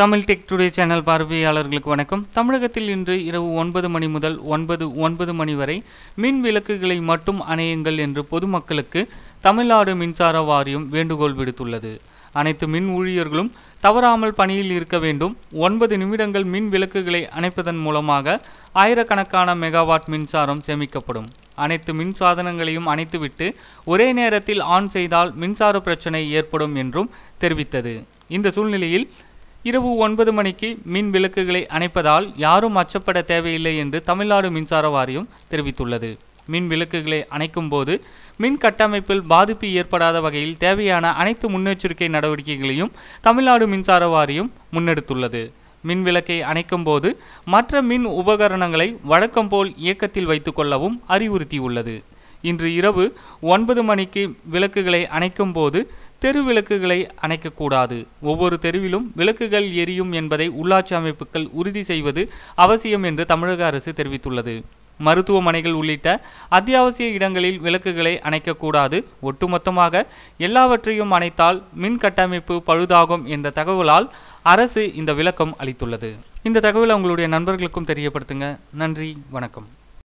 Tamil tech today channel பார்வையாளர்களுக்கு வணக்கம் தமிழகத்தில் இன்று இரவு ஒன்பது மணி முதல் ஒன்பது ஒன்பது மணி வரை மின் விளக்குகளை மட்டும் அணையுங்கள் என்று பொதுமக்களுக்கு தமிழ்நாடு மின்சார வாரியம் வேண்டுகோள் விடுத்துள்ளது அனைத்து மின் ஊழியர்களும் தவறாமல் பணியில் இருக்க வேண்டும் ஒன்பது நிமிடங்கள் மின் விளக்குகளை அணைப்பதன் மூலமாக ஆயிரக்கணக்கான மெகாவாட் மின்சாரம் சேமிக்கப்படும் அனைத்து மின் சாதனங்களையும் அணைத்துவிட்டு ஒரே நேரத்தில் ஆன் செய்தால் மின்சார பிரச்சனை ஏற்படும் என்றும் தெரிவித்தது இந்த சூழ்நிலையில் இரவு ஒன்பது மணிக்கு மின் விளக்குகளை அணைப்பதால் யாரும் அச்சப்பட தேவையில்லை என்று தமிழ்நாடு மின்சார வாரியம் தெரிவித்துள்ளது மின் விளக்குகளை அணைக்கும் போது மின் கட்டமைப்பில் பாதிப்பு ஏற்படாத வகையில் தேவையான அனைத்து முன்னெச்சரிக்கை நடவடிக்கைகளையும் தமிழ்நாடு மின்சார வாரியம் முன்னெடுத்துள்ளது மின் விளக்கை அணைக்கும் போது மற்ற மின் உபகரணங்களை வழக்கம் போல் இயக்கத்தில் கொள்ளவும் அறிவுறுத்தியுள்ளது இன்று இரவு ஒன்பது மணிக்கு விளக்குகளை அணைக்கும் போது தெரு விளக்குகளை அணைக்கக்கூடாது ஒவ்வொரு தெருவிலும் விளக்குகள் எரியும் என்பதை உள்ளாட்சி அமைப்புகள் உறுதி செய்வது அவசியம் என்று தமிழக அரசு தெரிவித்துள்ளது மருத்துவமனைகள் உள்ளிட்ட அத்தியாவசிய இடங்களில் விளக்குகளை அணைக்கக்கூடாது ஒட்டுமொத்தமாக எல்லாவற்றையும் அணைத்தால் மின் கட்டமைப்பு பழுதாகும் என்ற தகவலால் அரசு இந்த விளக்கம் அளித்துள்ளது இந்த தகவலை உங்களுடைய நண்பர்களுக்கும் தெரியப்படுத்துங்க நன்றி வணக்கம்